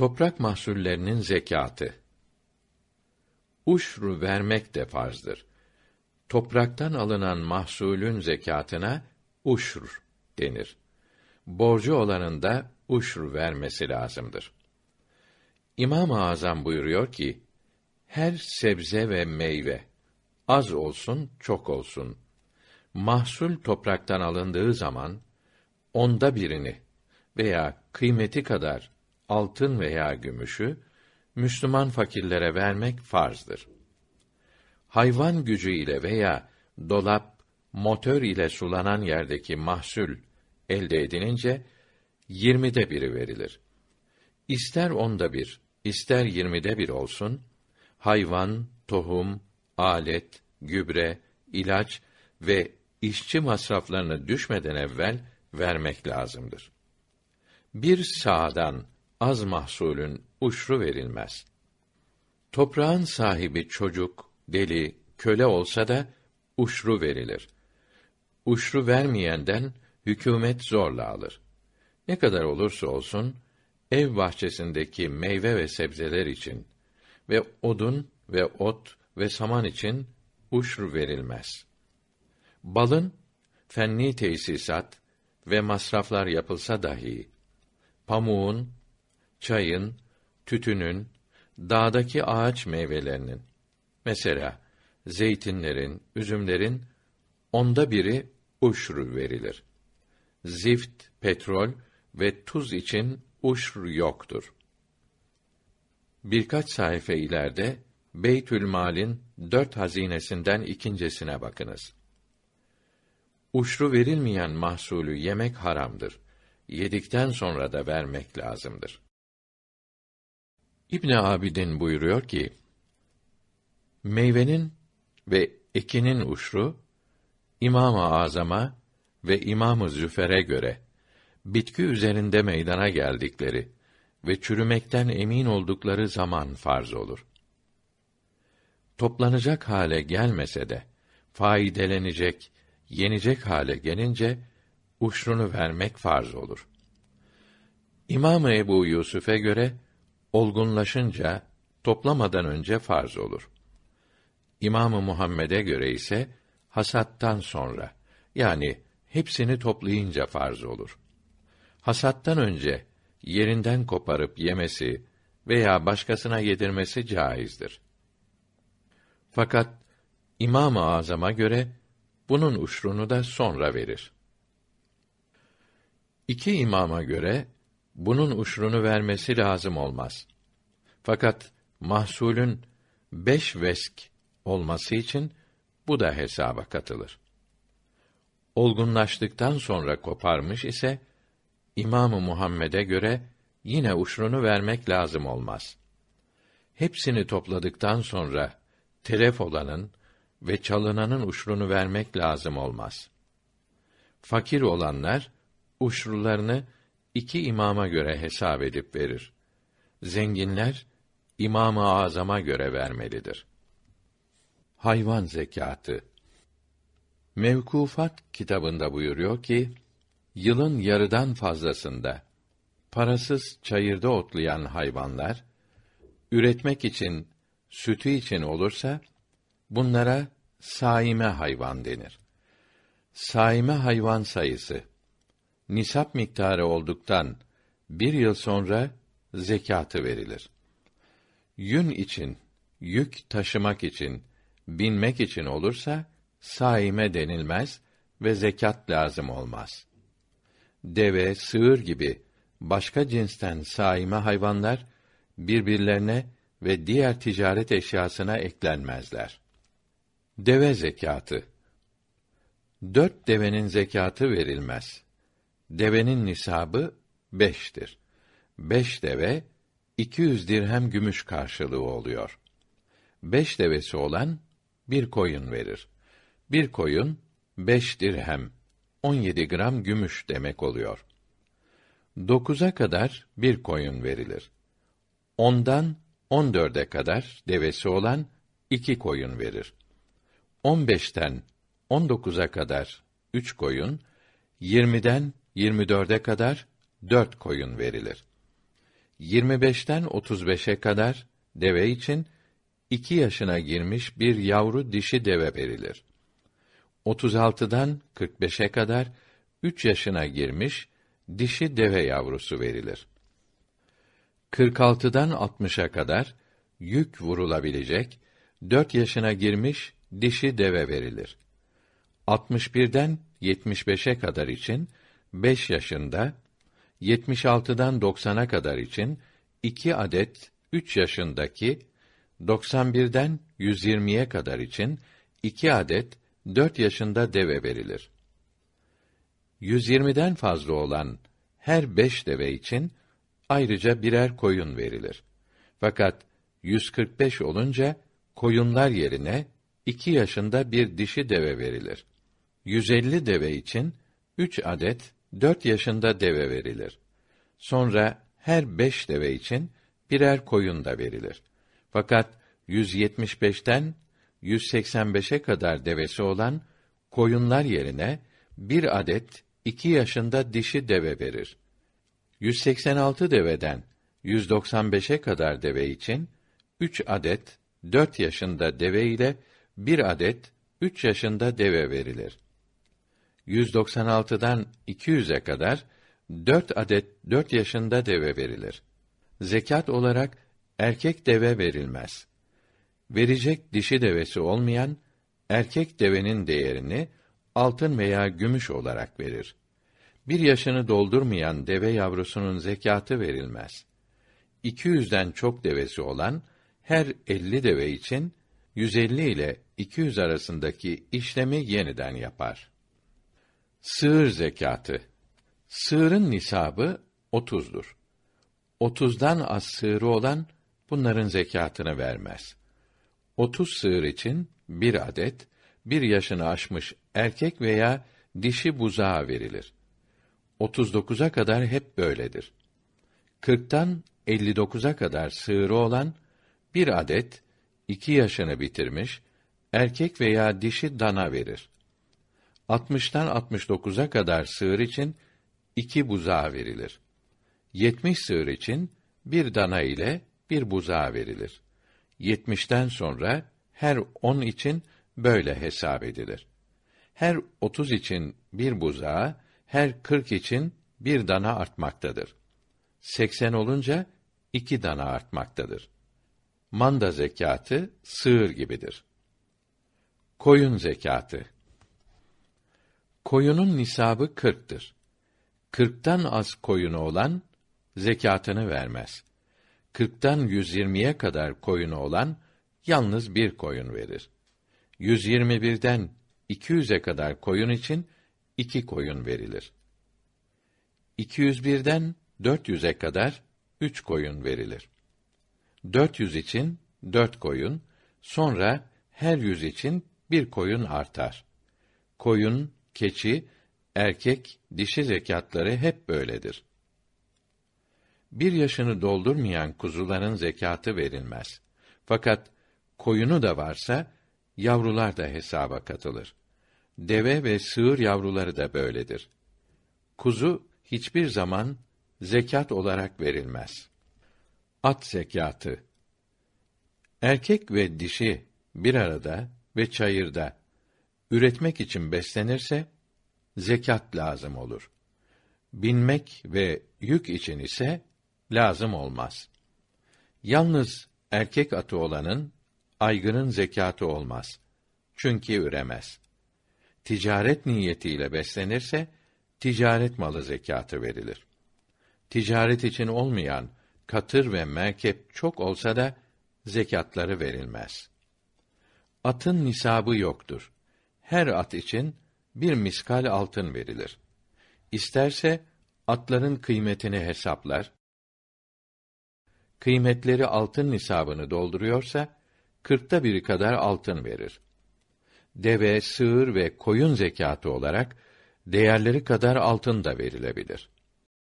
Toprak mahsullerinin zekatı. Uşru vermek de farzdır. Topraktan alınan mahsulün zekatına uşr denir. Borcu olanın da uşr vermesi lazımdır. İmam-ı Azam buyuruyor ki, her sebze ve meyve, az olsun çok olsun, mahsul topraktan alındığı zaman, onda birini veya kıymeti kadar altın veya gümüşü Müslüman fakirlere vermek farzdır. Hayvan gücü ile veya dolap, motor ile sulanan yerdeki mahsul elde edilince yirmide biri verilir. İster onda bir, ister yirmide bir olsun, hayvan, tohum, alet, gübre, ilaç ve işçi masraflarını düşmeden evvel vermek lazımdır. Bir sağdan az mahsulün uşru verilmez. Toprağın sahibi çocuk, deli, köle olsa da uşru verilir. Uşru vermeyenden hükümet zorla alır. Ne kadar olursa olsun ev bahçesindeki meyve ve sebzeler için ve odun ve ot ve saman için uşru verilmez. Balın fenni tesisat ve masraflar yapılsa dahi pamuğun çayın, tütünün, dağdaki ağaç meyvelerinin, mesela zeytinlerin, üzümlerin onda biri uşr verilir. Zift, petrol ve tuz için uşr yoktur. Birkaç sayfa ileride Beytül Mal'in dört hazinesinden ikincisine bakınız. Uşru verilmeyen mahsulü yemek haramdır. Yedikten sonra da vermek lazımdır. İbn Abidin buyuruyor ki: Meyvenin ve ekinin uşru İmam-ı Azama ve İmam-ı Züfer'e göre bitki üzerinde meydana geldikleri ve çürümekten emin oldukları zaman farz olur. Toplanacak hale gelmese de faydelenecek, yenecek hale gelince uşrunu vermek farz olur. İmam Ebu Yusuf'e göre olgunlaşınca toplamadan önce farz olur. İmamı Muhammed'e göre ise hasattan sonra yani hepsini toplayınca farz olur. Hasattan önce yerinden koparıp yemesi veya başkasına yedirmesi caizdir. Fakat İmam-ı Azam'a göre bunun uşrunu da sonra verir. İki imama göre bunun uşrunu vermesi lazım olmaz. Fakat mahsulün beş vesk olması için bu da hesaba katılır. Olgunlaştıktan sonra koparmış ise İmamı Muhammed'e göre yine uşrunu vermek lazım olmaz. Hepsini topladıktan sonra telef olanın ve çalınanın uşrunu vermek lazım olmaz. Fakir olanlar uşrularını iki imama göre hesap edip verir. Zenginler i̇mam Azam'a göre vermelidir. Hayvan zekatı Mevkufat kitabında buyuruyor ki, yılın yarıdan fazlasında parasız çayırda otlayan hayvanlar üretmek için sütü için olursa bunlara saime hayvan denir. Saime hayvan sayısı nisap miktarı olduktan bir yıl sonra zekatı verilir. Yün için, yük taşımak için, binmek için olursa saime denilmez ve zekat lazım olmaz. Deve, sığır gibi başka cinsten saime hayvanlar birbirlerine ve diğer ticaret eşyasına eklenmezler. Deve zekatı Dört devenin zekatı verilmez. Devenin nisabı beştir. Beş deve, 200 dirhem gümüş karşılığı oluyor. Beş devesi olan, bir koyun verir. Bir koyun, beş dirhem, 17 gram gümüş demek oluyor. Dokuza kadar bir koyun verilir. Ondan on dörde kadar devesi olan iki koyun verir. On beşten on dokuza kadar üç koyun, yirmiden 24'e kadar dört koyun verilir. 25'ten 35'e kadar deve için iki yaşına girmiş bir yavru dişi deve verilir. 36'dan 45'e kadar üç yaşına girmiş dişi deve yavrusu verilir. 46'dan 60'a kadar yük vurulabilecek dört yaşına girmiş dişi deve verilir. 61'den 75'e kadar için 5 yaşında 76'dan 90'a kadar için 2 adet 3 yaşındaki 91'den 120'ye kadar için 2 adet 4 yaşında deve verilir. 120'den fazla olan her 5 deve için ayrıca birer koyun verilir. Fakat 145 olunca koyunlar yerine 2 yaşında bir dişi deve verilir. 150 deve için 3 adet dört yaşında deve verilir. Sonra her beş deve için birer koyun da verilir. Fakat 175'ten 185'e kadar devesi olan koyunlar yerine bir adet iki yaşında dişi deve verir. 186 deveden 195'e kadar deve için üç adet dört yaşında deve ile bir adet üç yaşında deve verilir. 196'dan 200'e kadar 4 adet 4 yaşında deve verilir. Zekat olarak erkek deve verilmez. Verecek dişi devesi olmayan erkek devenin değerini altın veya gümüş olarak verir. Bir yaşını doldurmayan deve yavrusunun zekatı verilmez. 200'den çok devesi olan her 50 deve için 150 ile 200 arasındaki işlemi yeniden yapar. Sığır zekatı. Sığırın nisabı otuzdur. Otuzdan az sığırı olan bunların zekatını vermez. Otuz sığır için bir adet bir yaşını aşmış erkek veya dişi buzağa verilir. 39'a kadar hep böyledir. 40'tan 59'a kadar sığırı olan bir adet iki yaşını bitirmiş erkek veya dişi dana verir. 60'tan 69'a kadar sığır için iki buzağı verilir. 70 sığır için bir dana ile bir buzağı verilir. 70'ten sonra her 10 için böyle hesap edilir. Her 30 için bir buzağı, her 40 için bir dana artmaktadır. 80 olunca iki dana artmaktadır. Manda zekatı sığır gibidir. Koyun zekatı Koyunun nisabı kırktır. Kırktan az koyunu olan, zekatını vermez. Kırktan yüz yirmiye kadar koyunu olan, yalnız bir koyun verir. Yüz yirmi birden iki yüze kadar koyun için, iki koyun verilir. İki yüz birden dört yüze kadar, üç koyun verilir. Dört yüz için, dört koyun, sonra her yüz için bir koyun artar. Koyun keçi, erkek, dişi zekatları hep böyledir. Bir yaşını doldurmayan kuzuların zekatı verilmez. Fakat koyunu da varsa, yavrular da hesaba katılır. Deve ve sığır yavruları da böyledir. Kuzu hiçbir zaman zekat olarak verilmez. At zekatı Erkek ve dişi bir arada ve çayırda üretmek için beslenirse zekat lazım olur. Binmek ve yük için ise lazım olmaz. Yalnız erkek atı olanın aygının zekatı olmaz. Çünkü üremez. Ticaret niyetiyle beslenirse ticaret malı zekatı verilir. Ticaret için olmayan katır ve merkep çok olsa da zekatları verilmez. Atın nisabı yoktur her at için bir miskal altın verilir. İsterse atların kıymetini hesaplar. Kıymetleri altın nisabını dolduruyorsa, kırkta biri kadar altın verir. Deve, sığır ve koyun zekatı olarak değerleri kadar altın da verilebilir.